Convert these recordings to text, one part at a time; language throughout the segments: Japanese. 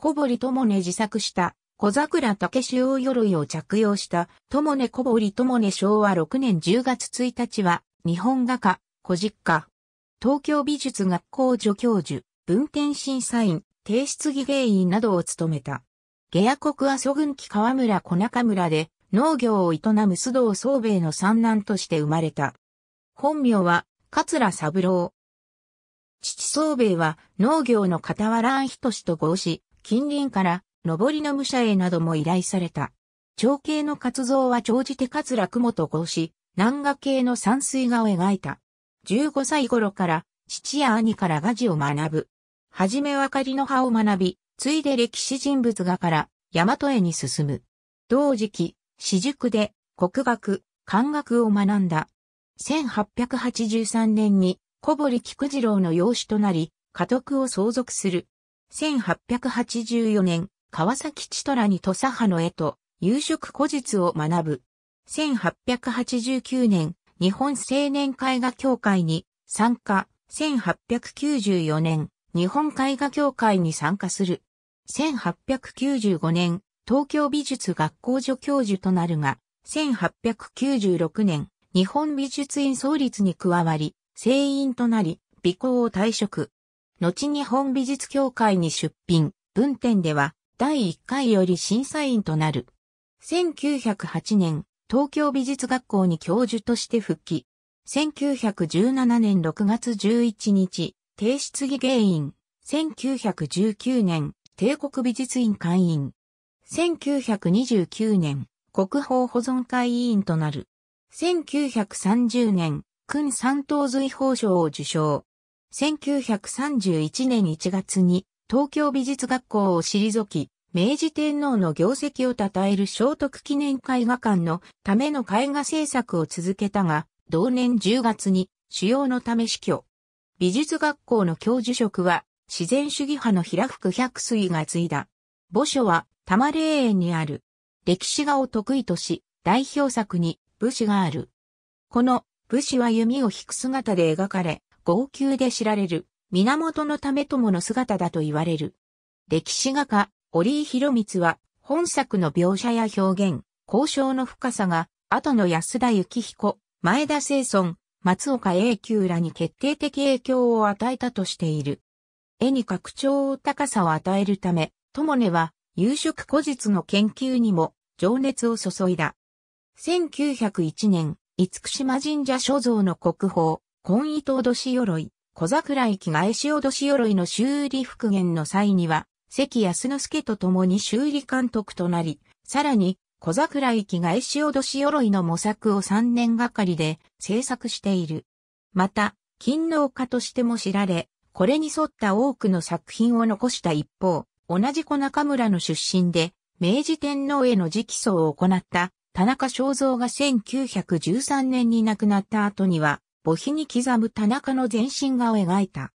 小堀智音自作した小桜竹潮鎧を着用した智音小堀智音昭和6年10月1日は日本画家、小実家。東京美術学校助教授、文献審査員、提出技芸員などを務めた。下野国阿蘇郡木川村小中村で農業を営む須藤宗兵衛の三男として生まれた。本名は桂三郎。父宗兵衛は農業の傍ら人仁と合し、近隣から、上りの武者へなども依頼された。長兄の活動は長じて桂雲と元合し、南画系の山水画を描いた。15歳頃から、父や兄から画事を学ぶ。はじめはかりの葉を学び、ついで歴史人物画から、大和へに進む。同時期、私塾で、国学、漢学を学んだ。1883年に、小堀菊次郎の養子となり、家督を相続する。1884年、川崎千虎に土佐派の絵と、夕食古実を学ぶ。1889年、日本青年絵画協会に参加。1894年、日本絵画協会に参加する。1895年、東京美術学校助教授となるが、1896年、日本美術院創立に加わり、成員となり、美校を退職。後日本美術協会に出品、文典では第1回より審査員となる。1908年、東京美術学校に教授として復帰。1917年6月11日、提出議芸員。1919年、帝国美術院会員。1929年、国宝保存会委員となる。1930年、君三等随法賞を受賞。1931年1月に東京美術学校を退き、明治天皇の業績を称える聖徳記念絵画館のための絵画制作を続けたが、同年10月に主要のため死去。美術学校の教授職は自然主義派の平福百水が継いだ。墓所は多摩霊園にある。歴史画を得意とし、代表作に武士がある。この武士は弓を引く姿で描かれ、号泣で知られる、源のため友の姿だと言われる。歴史画家、折井博光は、本作の描写や表現、交渉の深さが、後の安田幸彦、前田清村、松岡永久らに決定的影響を与えたとしている。絵に拡張高さを与えるため、友根は、夕食古日の研究にも、情熱を注いだ。1901年、厳島神社所蔵の国宝、根糸脅し鎧、小桜駅返が脅し鎧の修理復元の際には、関安之助と共に修理監督となり、さらに、小桜駅返が脅し鎧の模索を3年がかりで制作している。また、勤労家としても知られ、これに沿った多くの作品を残した一方、同じ小中村の出身で、明治天皇への直訴を行った田中正造が1913年に亡くなった後には、墓碑に刻む田中の全身画を描いた。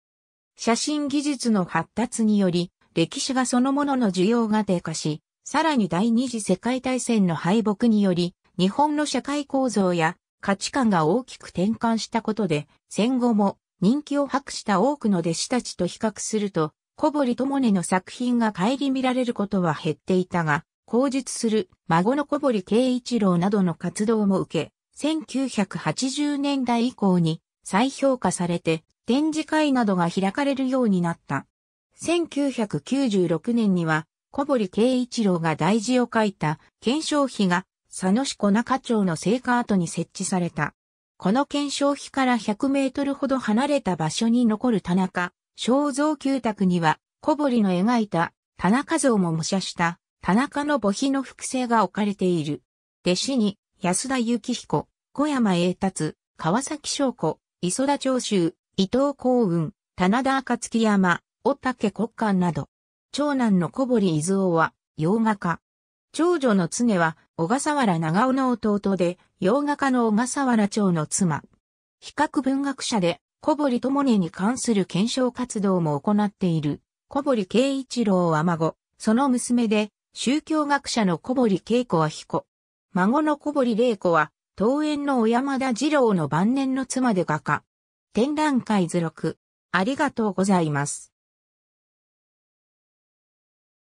写真技術の発達により、歴史画そのものの需要が低下し、さらに第二次世界大戦の敗北により、日本の社会構造や価値観が大きく転換したことで、戦後も人気を博した多くの弟子たちと比較すると、小堀智音の作品が顧みられることは減っていたが、口述する孫の小堀慶一郎などの活動も受け、1980年代以降に再評価されて展示会などが開かれるようになった。1996年には小堀圭一郎が大事を書いた検証碑が佐野市小中町の聖火跡に設置された。この検証碑から100メートルほど離れた場所に残る田中、肖像旧宅には小堀の描いた田中像も模写した田中の墓碑の複製が置かれている。弟子に安田幸彦、小山栄達、川崎翔子、磯田長州、伊藤幸雲、棚田暁山、お竹国館など、長男の小堀伊夫は、洋画家。長女の常は、小笠原長尾の弟で、洋画家の小笠原長の妻。比較文学者で、小堀智音に関する検証活動も行っている、小堀慶一郎は孫、その娘で、宗教学者の小堀慶子は彦、孫の小堀玲子は、桃園の小山田二郎の晩年の妻で画家。展覧会図録。ありがとうございます。